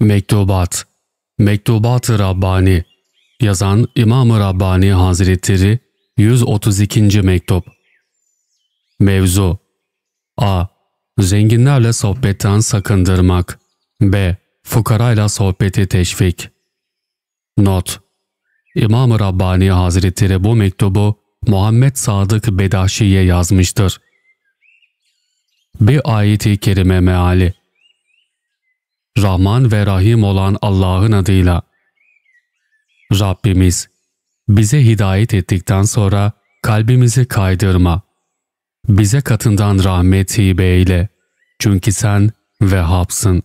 Mektubat Mektubat-ı Rabbani Yazan İmam-ı Rabbani Hazretleri 132. Mektup Mevzu A. Zenginlerle sohbetten sakındırmak B. Fukarayla sohbeti teşvik Not İmam-ı Rabbani Hazretleri bu mektubu Muhammed Sadık Bedahşi'ye yazmıştır. Bir ayeti kerime meali Rahman ve Rahim olan Allah'ın adıyla. Rabbimiz, bize hidayet ettikten sonra kalbimizi kaydırma. Bize katından rahmet hibe eyle. Çünkü sen Vehhab'sın.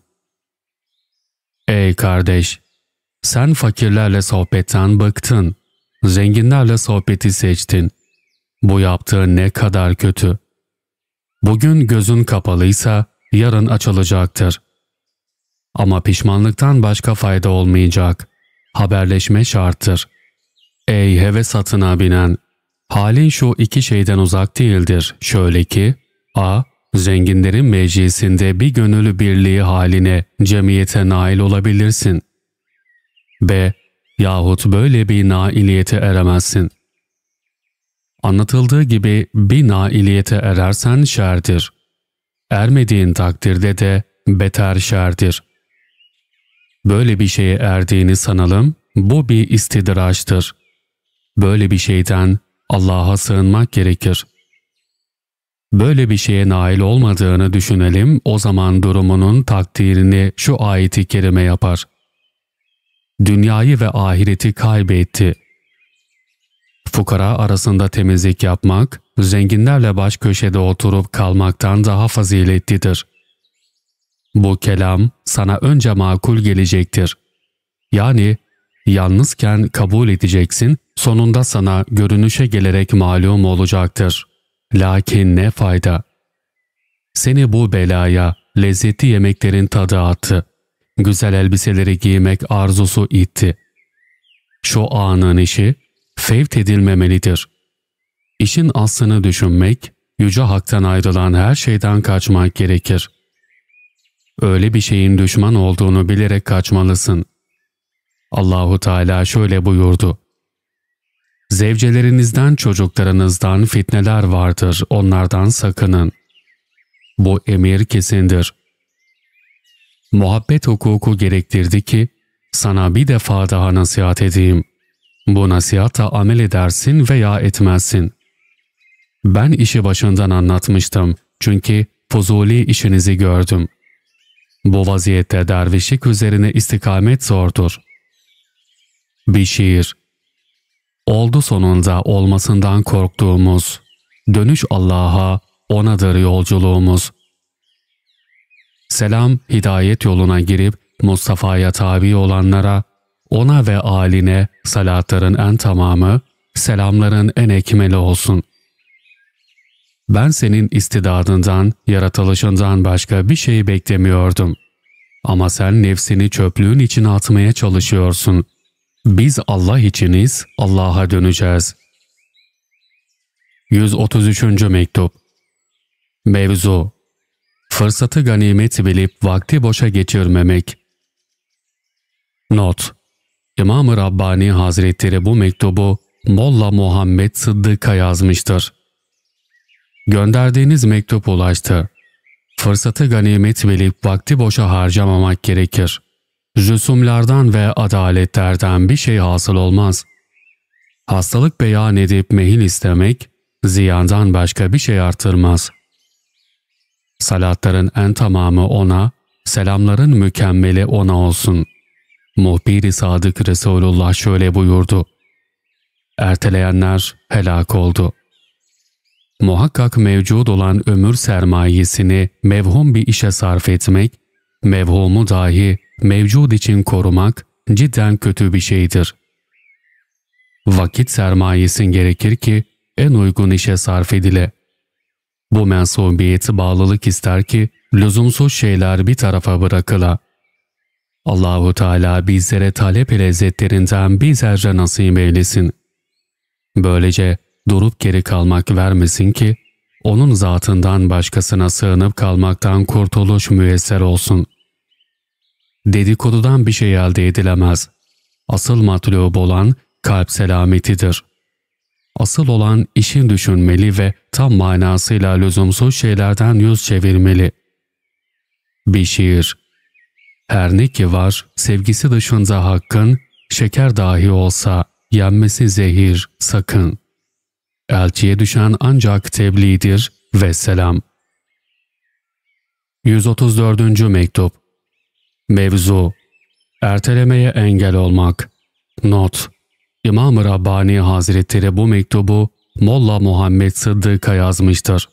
Ey kardeş! Sen fakirlerle sohbetten bıktın. Zenginlerle sohbeti seçtin. Bu yaptığın ne kadar kötü. Bugün gözün kapalıysa yarın açılacaktır. Ama pişmanlıktan başka fayda olmayacak. Haberleşme şarttır. Ey heves atına binen! Halin şu iki şeyden uzak değildir. Şöyle ki, a. Zenginlerin meclisinde bir gönüllü birliği haline cemiyete nail olabilirsin. b. Yahut böyle bir nailiyete eremezsin. Anlatıldığı gibi bir nailiyete erersen şerdir. Ermediğin takdirde de beter şerdir böyle bir şeye erdiğini sanalım, bu bir istidraçtır. Böyle bir şeyden Allah'a sığınmak gerekir. Böyle bir şeye nail olmadığını düşünelim, o zaman durumunun takdirini şu ayeti kerime yapar. Dünyayı ve ahireti kaybetti. Fukara arasında temizlik yapmak, zenginlerle baş köşede oturup kalmaktan daha faziletlidir.'' Bu kelam sana önce makul gelecektir. Yani yalnızken kabul edeceksin, sonunda sana görünüşe gelerek malum olacaktır. Lakin ne fayda? Seni bu belaya, lezzetli yemeklerin tadı attı. Güzel elbiseleri giymek arzusu itti. Şu anın işi fevt edilmemelidir. İşin aslını düşünmek, yüce haktan ayrılan her şeyden kaçmak gerekir. Öyle bir şeyin düşman olduğunu bilerek kaçmalısın. Allahu Teala şöyle buyurdu. Zevcelerinizden çocuklarınızdan fitneler vardır, onlardan sakının. Bu emir kesindir. Muhabbet hukuku gerektirdi ki, sana bir defa daha nasihat edeyim. Bu nasihata amel edersin veya etmezsin. Ben işi başından anlatmıştım çünkü Fuzuli işinizi gördüm. Bu vaziyette dervişlik üzerine istikamet zordur. Bir şiir Oldu sonunda olmasından korktuğumuz, dönüş Allah'a, O'nadır yolculuğumuz. Selam, hidayet yoluna girip Mustafa'ya tabi olanlara, O'na ve aline salatların en tamamı, selamların en ekmeli olsun.'' Ben senin istidadından, yaratılışından başka bir şey beklemiyordum. Ama sen nefsini çöplüğün için atmaya çalışıyorsun. Biz Allah içiniz, Allah'a döneceğiz. 133. Mektup Mevzu Fırsatı ganimet bilip vakti boşa geçirmemek. Not İmam-ı Rabbani Hazretleri bu mektubu Molla Muhammed Sıddık'a yazmıştır. Gönderdiğiniz mektup ulaştı. Fırsatı ganimet bilip vakti boşa harcamamak gerekir. Rüsumlardan ve adaletlerden bir şey hasıl olmaz. Hastalık beyan edip mehil istemek, ziyandan başka bir şey artırmaz. Salatların en tamamı ona, selamların mükemmeli ona olsun. Muhbir-i Sadık Resulullah şöyle buyurdu. Erteleyenler helak oldu.'' muhakkak mevcut olan ömür sermayesini mevhum bir işe sarf etmek, mevhumu dahi mevcud için korumak cidden kötü bir şeydir. Vakit sermayesin gerekir ki en uygun işe sarf edile. Bu mensubiyeti bağlılık ister ki lüzumsuz şeyler bir tarafa bırakıla. Allahu Teala bizlere talep lezzetlerinden bir zerre nasip eylesin. Böylece durup geri kalmak vermesin ki, onun zatından başkasına sığınıp kalmaktan kurtuluş müyesser olsun. Dedikodudan bir şey elde edilemez. Asıl matlub olan kalp selametidir. Asıl olan işi düşünmeli ve tam manasıyla lüzumsuz şeylerden yüz çevirmeli. Bir şiir Her ne ki var, sevgisi dışında hakkın, şeker dahi olsa yenmesi zehir, sakın.'' Elçiye düşen ancak tebliğdir ve selam. 134. Mektup Mevzu Ertelemeye engel olmak Not İmam-ı Rabbani Hazretleri bu mektubu Molla Muhammed Sıddık'a yazmıştır.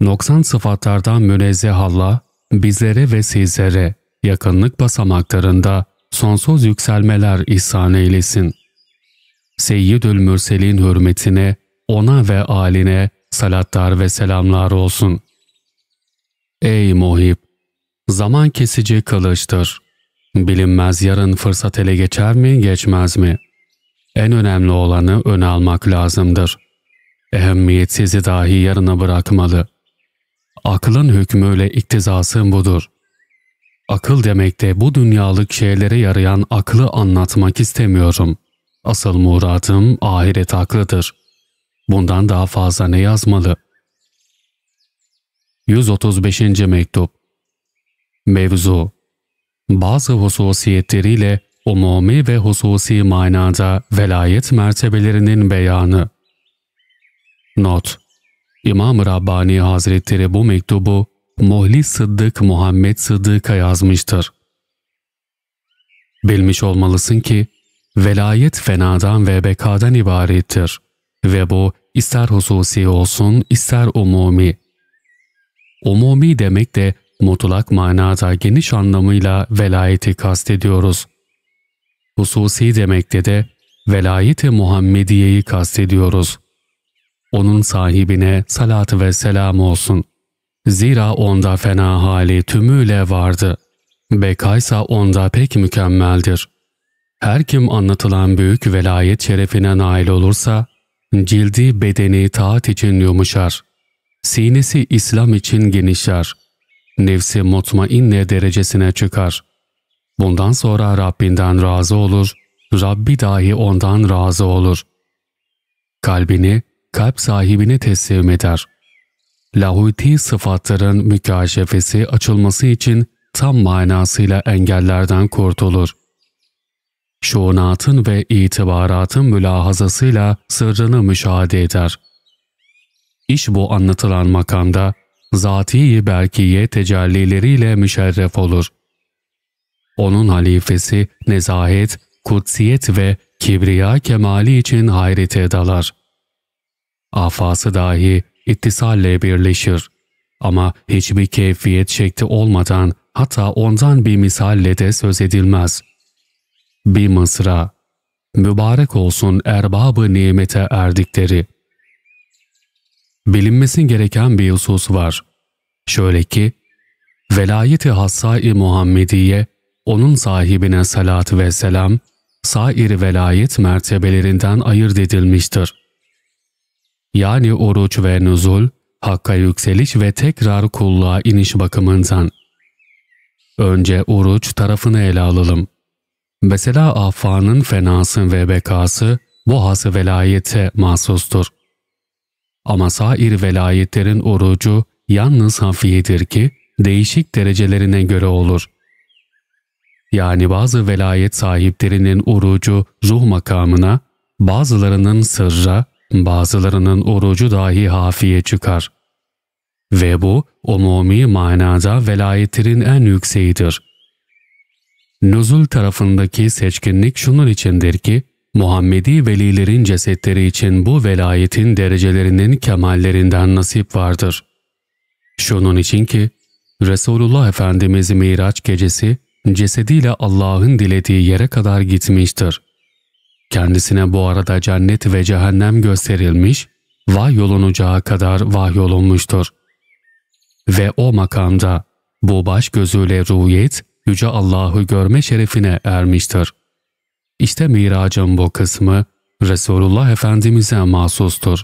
Noksan sıfatlardan münezzeh Allah, bizlere ve sizlere yakınlık basamaklarında sonsuz yükselmeler ihsan eylesin. Seyyidül Mürselin hürmetine, ona ve aline salatlar ve selamlar olsun. Ey muhib! Zaman kesici kılıçtır. Bilinmez yarın fırsat ele geçer mi, geçmez mi? En önemli olanı ön almak lazımdır. Ehemmiyetsizi dahi yarına bırakmalı. Aklın hükmüyle iktizası budur. Akıl demekte de bu dünyalık şeylere yarayan aklı anlatmak istemiyorum.'' Asıl muradım ahiret haklıdır. Bundan daha fazla ne yazmalı? 135. Mektup Mevzu Bazı hususiyetleriyle umumi ve hususi manada velayet mertebelerinin beyanı. Not İmam-ı Rabbani Hazretleri bu mektubu Muhli Sıddık Muhammed Sıddık'a yazmıştır. Bilmiş olmalısın ki velayet fenadan ve bekadan ibarettir. Ve bu ister hususi olsun ister umumi. Umumi demek de mutlak manada geniş anlamıyla velayeti kastediyoruz. Hususi demekte de velayeti Muhammediye'yi kastediyoruz. Onun sahibine salat ve selam olsun. Zira onda fena hali tümüyle vardı. Bekaysa onda pek mükemmeldir.'' Her kim anlatılan büyük velayet şerefine nail olursa, cildi bedeni taat için yumuşar. Sinesi İslam için genişler. Nefsi mutmainne derecesine çıkar. Bundan sonra Rabbinden razı olur, Rabbi dahi ondan razı olur. Kalbini, kalp sahibine teslim eder. Lahuti sıfatların mükaşefesi açılması için tam manasıyla engellerden kurtulur.'' şuunatın ve itibaratın mülahazasıyla sırrını müşahede eder. İş bu anlatılan makamda zatiyi belkiye tecellileriyle müşerref olur. Onun halifesi nezahet, kutsiyet ve kibriya kemali için hayrete dalar. Afası dahi ittisalle birleşir. Ama hiçbir keyfiyet çekti olmadan hatta ondan bir misalle de söz edilmez.'' Bir mısra, mübarek olsun erbabı nimete erdikleri. Bilinmesin gereken bir husus var. Şöyle ki, velayeti hassai Muhammediye, onun sahibine salat ve selam, sair velayet mertebelerinden ayırt edilmiştir. Yani oruç ve nüzul, hakka yükseliş ve tekrar kulluğa iniş bakımından. Önce oruç tarafını ele alalım. Mesela afanın fenası ve bekası bu has velayete mahsustur. Ama sair velayetlerin orucu yalnız hafiyedir ki değişik derecelerine göre olur. Yani bazı velayet sahiplerinin orucu ruh makamına, bazılarının sırra, bazılarının orucu dahi hafiye çıkar. Ve bu, umumi manada velayetlerin en yükseğidir.'' Nuzul tarafındaki seçkinlik şunun içindir ki, Muhammedi velilerin cesetleri için bu velayetin derecelerinin kemallerinden nasip vardır. Şunun için ki, Resulullah Efendimiz Miraç gecesi cesediyle Allah'ın dilediği yere kadar gitmiştir. Kendisine bu arada cennet ve cehennem gösterilmiş, vahyolunacağı kadar vahyolunmuştur. Ve o makamda bu baş gözüyle ruhiyet Yüce Allah'ı görme şerefine ermiştir. İşte miracın bu kısmı Resulullah Efendimiz'e mahsustur.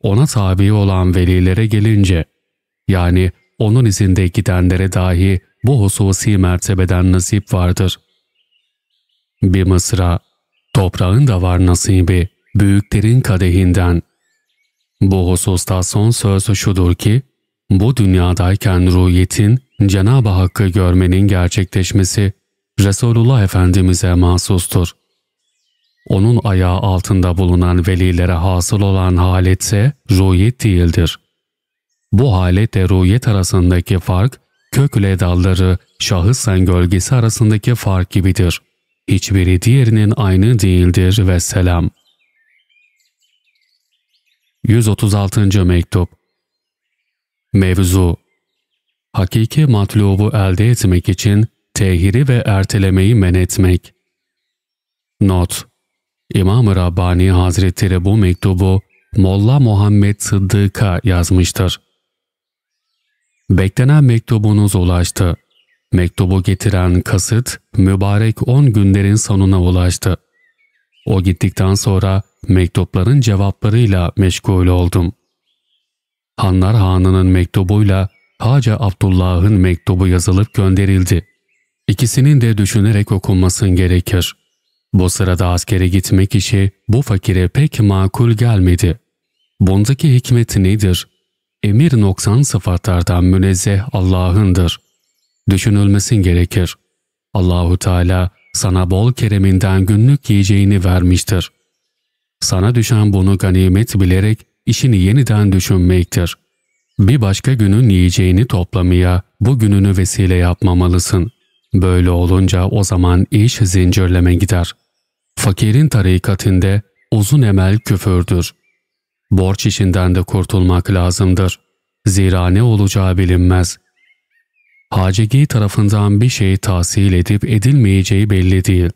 Ona tabi olan velilere gelince, yani onun izinde gidenlere dahi bu hususi mertebeden nasip vardır. Bir mısra, toprağın da var nasibi, büyüklerin kadehinden. Bu hususta son söz şudur ki, bu dünyadayken ruhiyetin Cenab-ı Hakk'ı görmenin gerçekleşmesi Resulullah Efendimiz'e mahsustur. Onun ayağı altında bulunan velilere hasıl olan haletse ruhiyet değildir. Bu haletle ruhiyet arasındaki fark, kökle dalları, şahısen gölgesi arasındaki fark gibidir. Hiçbiri diğerinin aynı değildir ve selam. 136. Mektup Mevzu hakiki matlubu elde etmek için tehiri ve ertelemeyi men etmek. Not İmam-ı Rabbani Hazretleri bu mektubu Molla Muhammed Sıddık'a yazmıştır. Beklenen mektubunuz ulaştı. Mektubu getiren kasıt mübarek 10 günlerin sonuna ulaştı. O gittikten sonra mektupların cevaplarıyla meşgul oldum. Hanlar Hanı'nın mektubuyla Haca Abdullah'ın mektubu yazılıp gönderildi. İkisinin de düşünerek okunmasın gerekir. Bu sırada askere gitmek işi bu fakire pek makul gelmedi. Bundaki hikmet nedir? Emir noksan sıfatlardan münezzeh Allah'ındır. Düşünülmesin gerekir. Allahu Teala sana bol kereminden günlük yiyeceğini vermiştir. Sana düşen bunu ganimet bilerek işini yeniden düşünmektir. Bir başka günün yiyeceğini toplamaya, bu gününü vesile yapmamalısın. Böyle olunca o zaman iş zincirleme gider. Fakirin tarikatinde uzun emel küfürdür. Borç işinden de kurtulmak lazımdır. Zira ne olacağı bilinmez. Hacegi tarafından bir şey tahsil edip edilmeyeceği belli değil.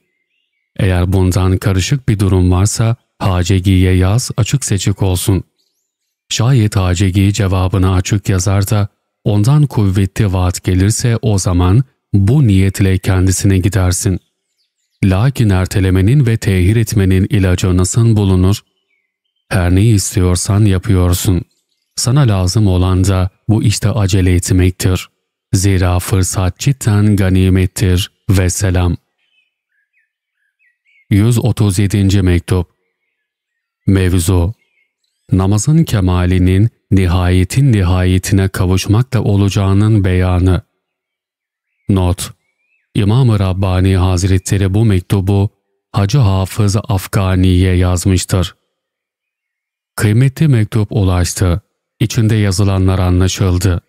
Eğer bundan karışık bir durum varsa Hacegi'ye yaz açık seçik olsun.'' Şayet acegi cevabını açık yazar da ondan kuvvetli vaat gelirse o zaman bu niyetle kendisine gidersin. Lakin ertelemenin ve tehir etmenin ilacı nasıl bulunur? Her neyi istiyorsan yapıyorsun. Sana lazım olan da bu işte acele etmektir. Zira fırsat cidden ganimettir ve selam. 137. Mektup Mevzu namazın kemalinin nihayetin nihayetine kavuşmakla olacağının beyanı. Not İmam-ı Rabbani Hazretleri bu mektubu Hacı Hafız Afgani'ye yazmıştır. Kıymetli mektup ulaştı. İçinde yazılanlar anlaşıldı.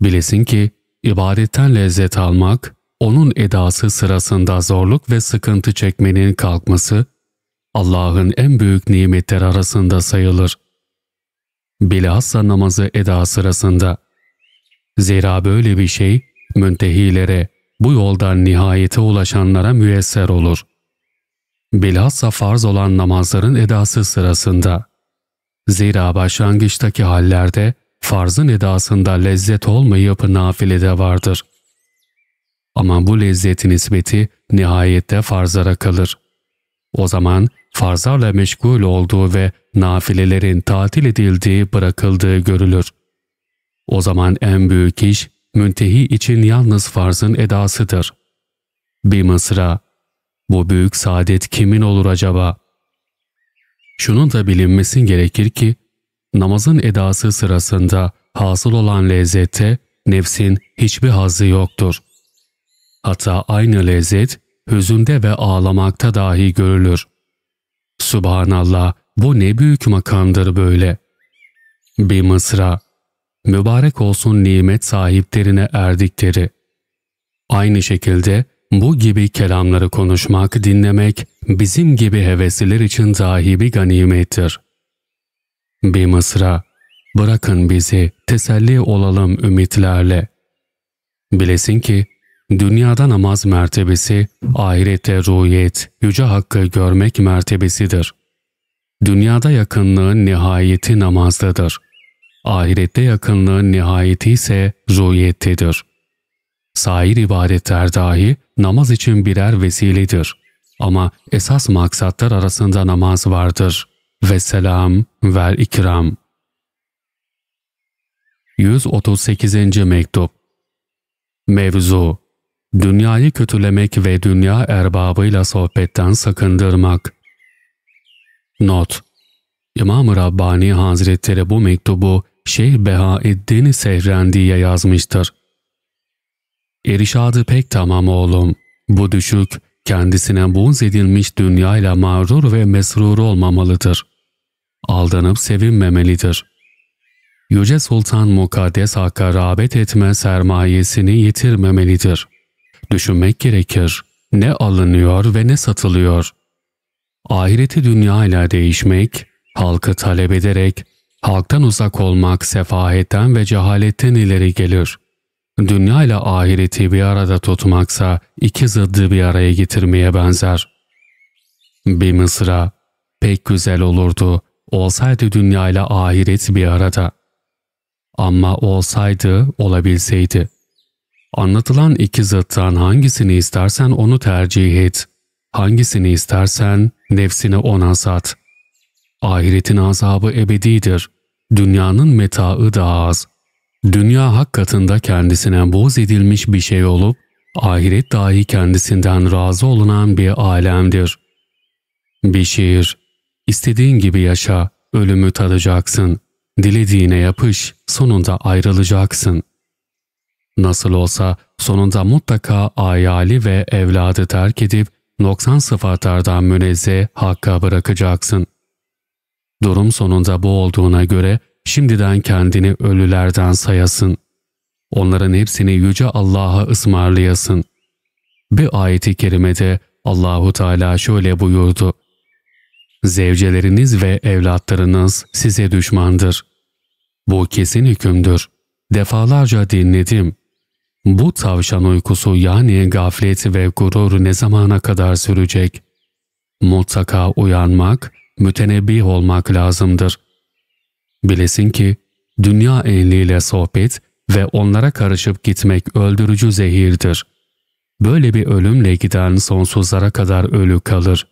Bilesin ki ibadetten lezzet almak, onun edası sırasında zorluk ve sıkıntı çekmenin kalkması, Allah'ın en büyük nimetler arasında sayılır bilhassa namazı eda sırasında. Zira böyle bir şey müntehilere, bu yoldan nihayete ulaşanlara müyesser olur. Bilhassa farz olan namazların edası sırasında. Zira başlangıçtaki hallerde farzın edasında lezzet olmayıp nafilede vardır. Ama bu lezzetin isbeti nihayette farzlara kalır. O zaman farzlarla meşgul olduğu ve nafilelerin tatil edildiği bırakıldığı görülür. O zaman en büyük iş, müntehi için yalnız farzın edasıdır. Bir mısra, bu büyük saadet kimin olur acaba? Şunun da bilinmesin gerekir ki, namazın edası sırasında hasıl olan lezzette nefsin hiçbir hazzı yoktur. Hatta aynı lezzet hüzünde ve ağlamakta dahi görülür. Subhanallah bu ne büyük makamdır böyle. Bir mısra, mübarek olsun nimet sahiplerine erdikleri. Aynı şekilde bu gibi kelamları konuşmak, dinlemek bizim gibi hevesliler için dahi bir ganimettir. Bir mısra, bırakın bizi teselli olalım ümitlerle. Bilesin ki Dünyada namaz mertebesi, ahirette ruhiyet, yüce hakkı görmek mertebesidir. Dünyada yakınlığın nihayeti namazdadır. Ahirette yakınlığın nihayeti ise ruhiyettedir. Sair ibadetler dahi namaz için birer vesiledir. Ama esas maksatlar arasında namaz vardır. Ve selam ve ikram. 138. Mektup Mevzu dünyayı kötülemek ve dünya erbabıyla sohbetten sakındırmak. Not İmam-ı Rabbani Hazretleri bu mektubu Şeyh Behaiddin Sehrendi'ye yazmıştır. Erişadı pek tamam oğlum. Bu düşük, kendisine buğz edilmiş dünyayla mağrur ve mesrur olmamalıdır. Aldanıp sevinmemelidir. Yüce Sultan Mukaddes Hakk'a rağbet etme sermayesini yitirmemelidir.'' Düşünmek gerekir. Ne alınıyor ve ne satılıyor? Ahireti dünya ile değişmek, halkı talep ederek, halktan uzak olmak sefahetten ve cehaletten ileri gelir. Dünya ile ahireti bir arada tutmaksa iki zıddı bir araya getirmeye benzer. Bir mısra, pek güzel olurdu, olsaydı dünya ile ahiret bir arada. Ama olsaydı, olabilseydi. Anlatılan iki zıttan hangisini istersen onu tercih et. Hangisini istersen nefsini ona sat. Ahiretin azabı ebedidir. Dünyanın metaı da az. Dünya hak katında kendisine boz edilmiş bir şey olup, ahiret dahi kendisinden razı olunan bir alemdir. Bir şiir, İstediğin gibi yaşa, ölümü tadacaksın, dilediğine yapış, sonunda ayrılacaksın. Nasıl olsa sonunda mutlaka ayali ve evladı terk edip noksan sıfatlardan münezzeh hakka bırakacaksın. Durum sonunda bu olduğuna göre şimdiden kendini ölülerden sayasın. Onların hepsini yüce Allah'a ısmarlayasın. Bir ayeti kerimede Allahu Teala şöyle buyurdu. Zevceleriniz ve evlatlarınız size düşmandır. Bu kesin hükümdür. Defalarca dinledim. Bu tavşan uykusu yani gaflet ve gurur ne zamana kadar sürecek? Mutlaka uyanmak, mütenebbih olmak lazımdır. Bilesin ki dünya ehliyle sohbet ve onlara karışıp gitmek öldürücü zehirdir. Böyle bir ölümle giden sonsuzlara kadar ölü kalır.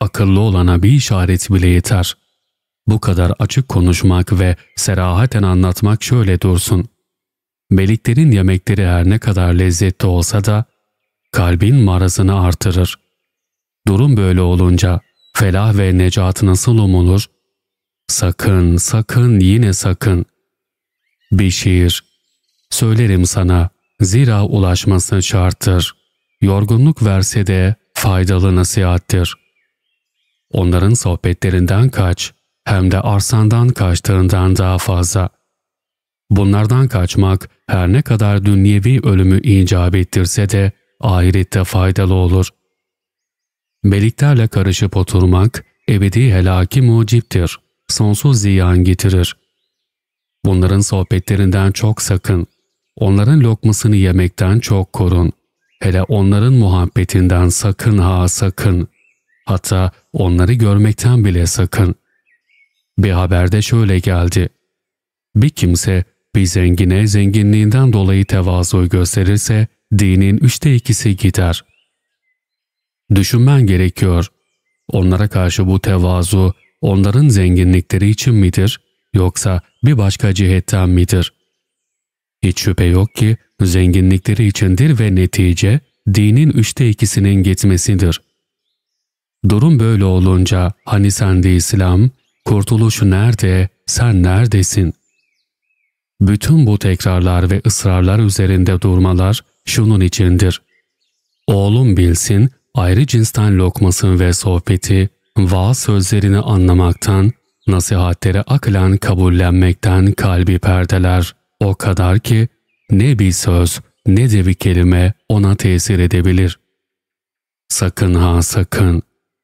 Akıllı olana bir işaret bile yeter. Bu kadar açık konuşmak ve serahaten anlatmak şöyle dursun.'' meliklerin yemekleri her ne kadar lezzetli olsa da kalbin marazını artırır. Durum böyle olunca felah ve necat nasıl umulur? Sakın, sakın, yine sakın. Bir şiir. Söylerim sana, zira ulaşması şarttır. Yorgunluk verse de faydalı nasihattir. Onların sohbetlerinden kaç, hem de arsandan kaçtığından daha fazla.'' Bunlardan kaçmak her ne kadar dünyevi ölümü icap ettirse de ahirette faydalı olur. Beliklerle karışıp oturmak ebedi helaki muciptir, sonsuz ziyan getirir. Bunların sohbetlerinden çok sakın, onların lokmasını yemekten çok korun. Hele onların muhabbetinden sakın ha sakın. Hatta onları görmekten bile sakın. Bir haberde şöyle geldi. Bir kimse bir zengine zenginliğinden dolayı tevazu gösterirse dinin üçte ikisi gider. Düşünmen gerekiyor. Onlara karşı bu tevazu onların zenginlikleri için midir yoksa bir başka cihetten midir? Hiç şüphe yok ki zenginlikleri içindir ve netice dinin üçte ikisinin gitmesidir. Durum böyle olunca hani sende İslam, kurtuluş nerede, sen neredesin? Bütün bu tekrarlar ve ısrarlar üzerinde durmalar şunun içindir. Oğlum bilsin, ayrı cinsten lokmasın ve sohbeti, vaaz sözlerini anlamaktan, nasihatleri aklen kabullenmekten kalbi perdeler. O kadar ki ne bir söz ne de bir kelime ona tesir edebilir. Sakın ha sakın,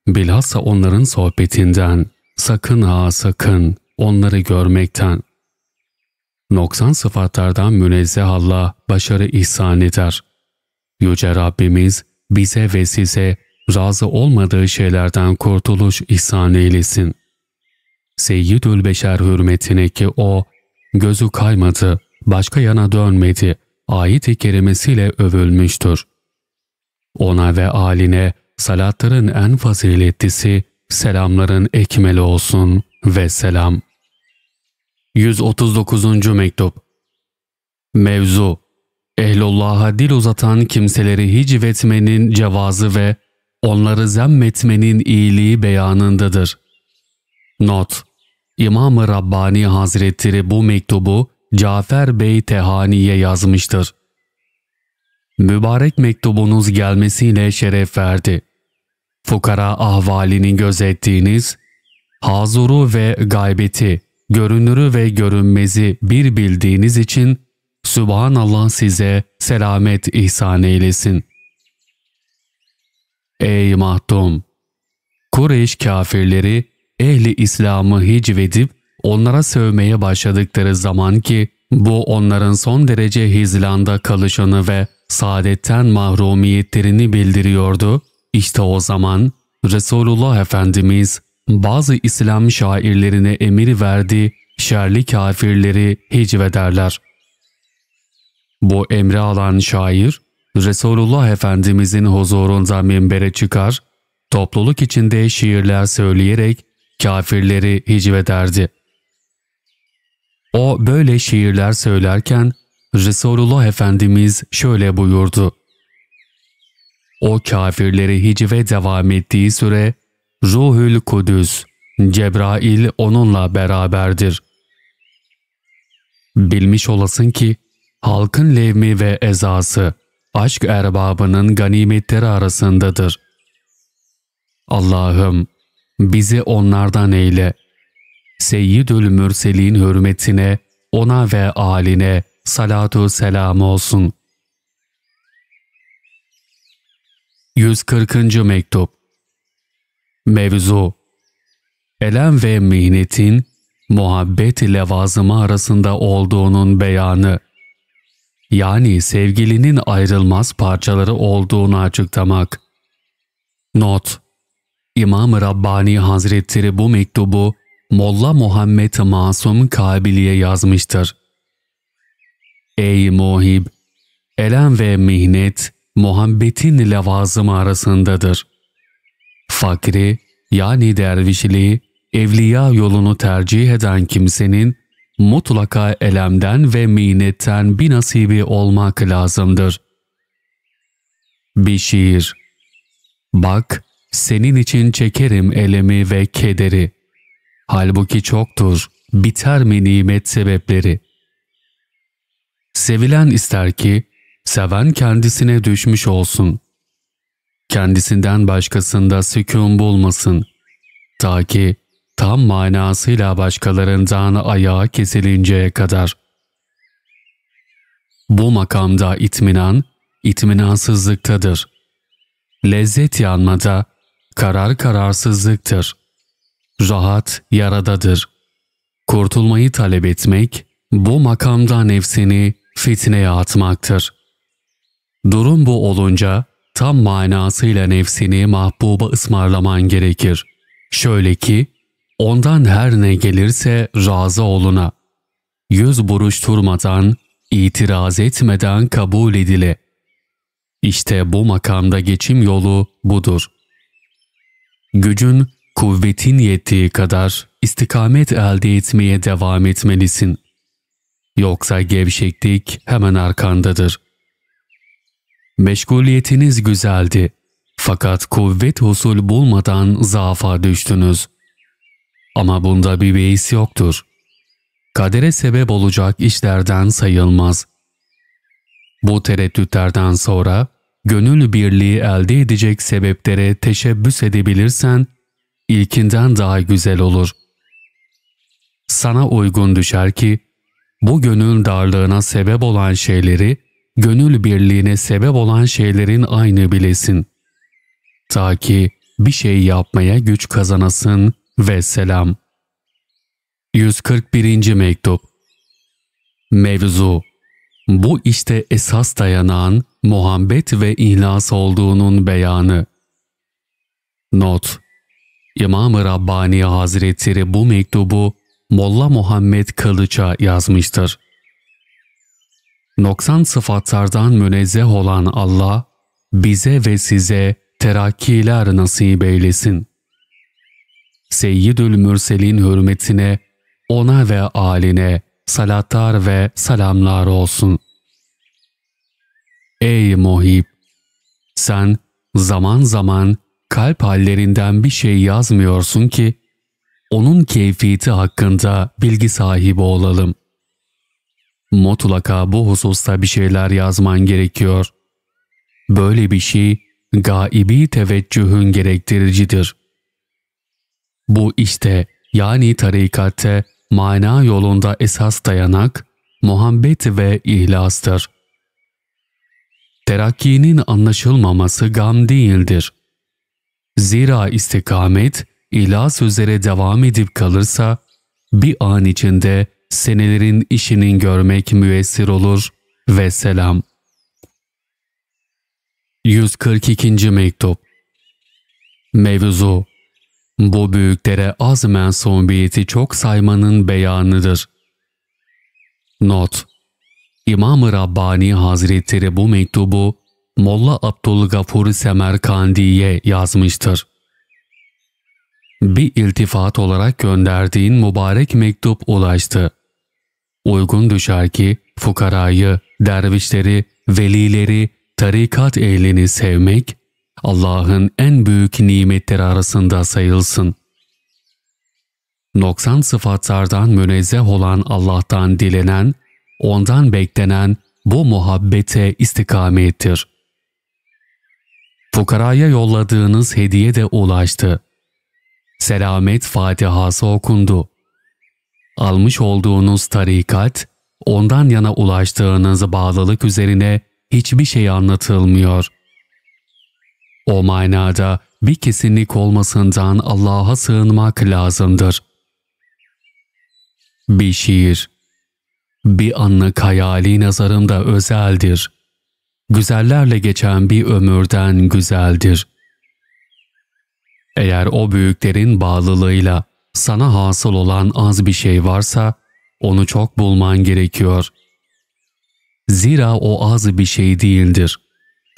bilhassa onların sohbetinden, sakın ha sakın onları görmekten, noksan sıfatlardan münezzehalla başarı ihsan eder. Yüce Rabbimiz bize ve size razı olmadığı şeylerden kurtuluş ihsan eylesin. Seyyidül Beşer hürmetine ki o, gözü kaymadı, başka yana dönmedi, ayet-i kerimesiyle övülmüştür. Ona ve aline salatların en faziletlisi, selamların ekmeli olsun ve selam. 139. Mektup Mevzu Ehlullah'a dil uzatan kimseleri hicvetmenin cevazı ve onları zemmetmenin iyiliği beyanındadır. Not İmam-ı Rabbani Hazretleri bu mektubu Cafer Bey Tehani'ye yazmıştır. Mübarek mektubunuz gelmesiyle şeref verdi. Fukara ahvalini gözettiğiniz, hazuru ve gaybeti, görünürü ve görünmezi bir bildiğiniz için Sübhanallah size selamet ihsan eylesin. Ey mahdum! Kureyş kafirleri ehli İslam'ı hicvedip onlara sövmeye başladıkları zaman ki bu onların son derece hizlanda kalışını ve saadetten mahrumiyetlerini bildiriyordu. İşte o zaman Resulullah Efendimiz bazı İslam şairlerine emir verdi, şerli kafirleri hicvederler. Bu emri alan şair, Resulullah Efendimizin huzurunda minbere çıkar, topluluk içinde şiirler söyleyerek kafirleri hicvederdi. O böyle şiirler söylerken Resulullah Efendimiz şöyle buyurdu. O kafirleri hicve devam ettiği süre Ruhül Kudüs, Cebrail onunla beraberdir. Bilmiş olasın ki halkın levmi ve ezası aşk erbabının ganimetleri arasındadır. Allah'ım bizi onlardan eyle. Seyyidül Mürselin hürmetine, ona ve aline salatu selam olsun. 140. Mektup Mevzu Elem ve mihnetin muhabbet levazımı arasında olduğunun beyanı yani sevgilinin ayrılmaz parçaları olduğunu açıklamak. Not İmam-ı Rabbani Hazretleri bu mektubu Molla Muhammed Masum Kabiliye yazmıştır. Ey muhib! Elem ve mihnet muhabbetin levazımı arasındadır. Fakri yani dervişliği evliya yolunu tercih eden kimsenin mutlaka elemden ve minnetten bir nasibi olmak lazımdır. Bir şiir Bak, senin için çekerim elemi ve kederi. Halbuki çoktur, biter mi nimet sebepleri. Sevilen ister ki, seven kendisine düşmüş olsun kendisinden başkasında sükun bulmasın. Ta ki tam manasıyla başkalarından ayağa kesilinceye kadar. Bu makamda itminan, itminansızlıktadır. Lezzet yanmada, karar kararsızlıktır. Rahat yaradadır. Kurtulmayı talep etmek, bu makamda nefsini fitneye atmaktır. Durum bu olunca, tam manasıyla nefsini mahbuba ısmarlaman gerekir. Şöyle ki, ondan her ne gelirse razı oluna. Yüz buruşturmadan, itiraz etmeden kabul edile. İşte bu makamda geçim yolu budur. Gücün, kuvvetin yettiği kadar istikamet elde etmeye devam etmelisin. Yoksa gevşeklik hemen arkandadır.'' Meşguliyetiniz güzeldi. Fakat kuvvet husul bulmadan zaafa düştünüz. Ama bunda bir beis yoktur. Kadere sebep olacak işlerden sayılmaz. Bu tereddütlerden sonra gönül birliği elde edecek sebeplere teşebbüs edebilirsen ilkinden daha güzel olur. Sana uygun düşer ki bu gönül darlığına sebep olan şeyleri gönül birliğine sebep olan şeylerin aynı bilesin. Ta ki bir şey yapmaya güç kazanasın ve selam. 141. Mektup Mevzu Bu işte esas dayanan muhabbet ve ihlas olduğunun beyanı. Not İmam-ı Rabbani Hazretleri bu mektubu Molla Muhammed Kılıç'a yazmıştır noksan sıfatlardan münezzeh olan Allah, bize ve size terakkiler nasip eylesin. Seyyidül Mürsel'in hürmetine, ona ve aline salatlar ve selamlar olsun. Ey muhib! Sen zaman zaman kalp hallerinden bir şey yazmıyorsun ki, onun keyfiyeti hakkında bilgi sahibi olalım.'' mutlaka bu hususta bir şeyler yazman gerekiyor. Böyle bir şey gaibi teveccühün gerektiricidir. Bu işte yani tarikatte mana yolunda esas dayanak, muhabbet ve ihlastır. Terakkinin anlaşılmaması gam değildir. Zira istikamet, ihlas üzere devam edip kalırsa, bir an içinde senelerin işinin görmek müessir olur ve selam. 142. Mektup Mevzu Bu büyüklere azmen sonbiyeti çok saymanın beyanıdır. Not İmam-ı Rabbani Hazretleri bu mektubu Molla Abdülgafur Semerkandi'ye yazmıştır bir iltifat olarak gönderdiğin mübarek mektup ulaştı. Uygun düşer ki fukarayı, dervişleri, velileri, tarikat ehlini sevmek Allah'ın en büyük nimetleri arasında sayılsın. Noksan sıfatlardan münezzeh olan Allah'tan dilenen, ondan beklenen bu muhabbete istikamettir. Fukaraya yolladığınız hediye de ulaştı selamet fatihası okundu. Almış olduğunuz tarikat, ondan yana ulaştığınız bağlılık üzerine hiçbir şey anlatılmıyor. O manada bir kesinlik olmasından Allah'a sığınmak lazımdır. Bir şiir Bir anlık hayali nazarımda özeldir. Güzellerle geçen bir ömürden güzeldir.'' Eğer o büyüklerin bağlılığıyla sana hasıl olan az bir şey varsa onu çok bulman gerekiyor. Zira o az bir şey değildir.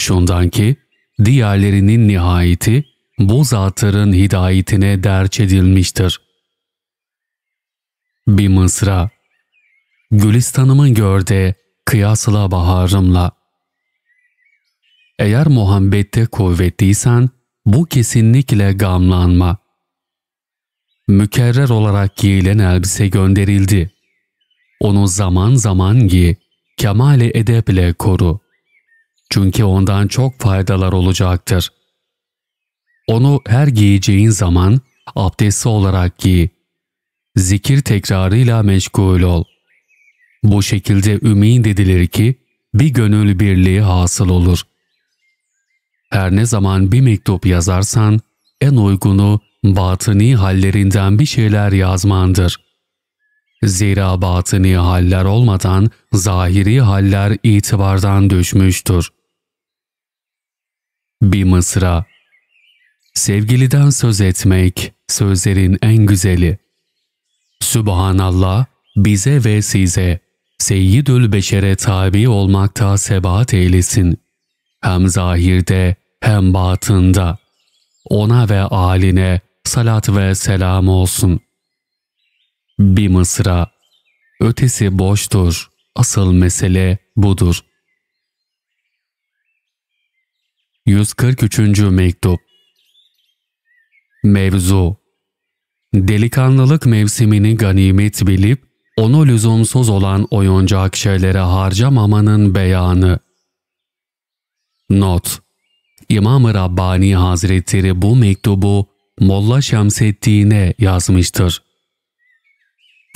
Şundan ki diğerlerinin nihayeti bu zatların hidayetine derç edilmiştir. Bir mısra Gülistanımı görde kıyasla baharımla. Eğer muhabbette kuvvetliysen, bu kesinlikle gamlanma. Mükerrer olarak giyilen elbise gönderildi. Onu zaman zaman giy, kemale edeple koru. Çünkü ondan çok faydalar olacaktır. Onu her giyeceğin zaman abdesti olarak giy. Zikir tekrarıyla meşgul ol. Bu şekilde ümit edilir ki bir gönül birliği hasıl olur. Her ne zaman bir mektup yazarsan en uygunu batıni hallerinden bir şeyler yazmandır. Zira batıni haller olmadan zahiri haller itibardan düşmüştür. Bir mısra Sevgiliden söz etmek sözlerin en güzeli. Sübhanallah bize ve size Seyyidül Beşer'e tabi olmakta sebat eylesin.'' hem zahirde hem batında. Ona ve aline salat ve selam olsun. Bir mısra, ötesi boştur, asıl mesele budur. 143. Mektup Mevzu Delikanlılık mevsimini ganimet bilip, onu lüzumsuz olan oyuncak şeylere harcamamanın beyanı. Not İmam-ı Rabbani Hazretleri bu mektubu Molla Şemseddin'e yazmıştır.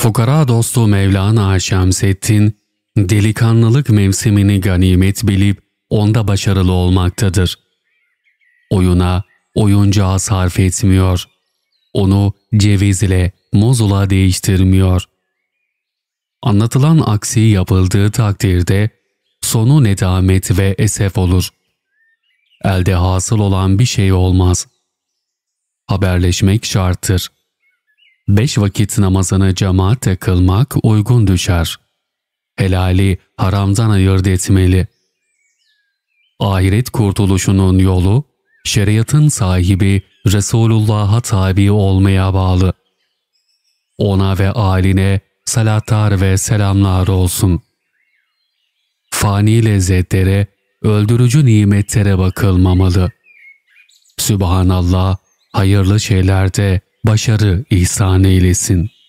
Fukara dostu Mevlana Şemseddin, delikanlılık mevsimini ganimet bilip onda başarılı olmaktadır. Oyuna, oyuncağa sarf etmiyor. Onu ceviz ile mozula değiştirmiyor. Anlatılan aksi yapıldığı takdirde sonu nedamet ve esef olur.'' elde hasıl olan bir şey olmaz. Haberleşmek şarttır. Beş vakit namazını cemaate kılmak uygun düşer. Helali haramdan ayırt etmeli. Ahiret kurtuluşunun yolu, şeriatın sahibi Resulullah'a tabi olmaya bağlı. Ona ve aline salatar ve selamlar olsun. Fani lezzetlere öldürücü nimetlere bakılmamalı. Sübhanallah hayırlı şeylerde başarı ihsan eylesin.